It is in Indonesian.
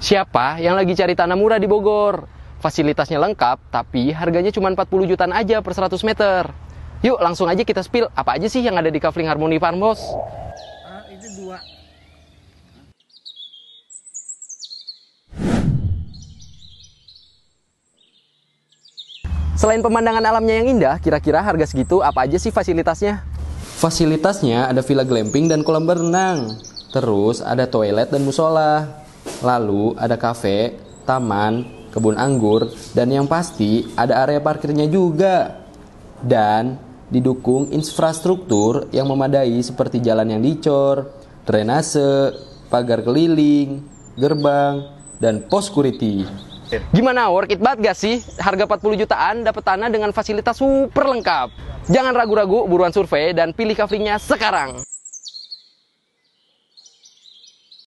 Siapa yang lagi cari tanah murah di Bogor? Fasilitasnya lengkap, tapi harganya cuma 40 jutaan aja per 100 meter. Yuk langsung aja kita spill apa aja sih yang ada di Kavling Harmony Farmhouse. Ah, Ini dua. Selain pemandangan alamnya yang indah, kira-kira harga segitu apa aja sih fasilitasnya? Fasilitasnya ada villa glamping dan kolam berenang. Terus ada toilet dan musola. Lalu ada kafe, taman, kebun anggur, dan yang pasti ada area parkirnya juga. Dan didukung infrastruktur yang memadai seperti jalan yang dicor, drainase, pagar keliling, gerbang, dan pos security. Gimana worth it banget gak sih? Harga 40 jutaan dapat tanah dengan fasilitas super lengkap. Jangan ragu-ragu buruan survei dan pilih kafenya sekarang.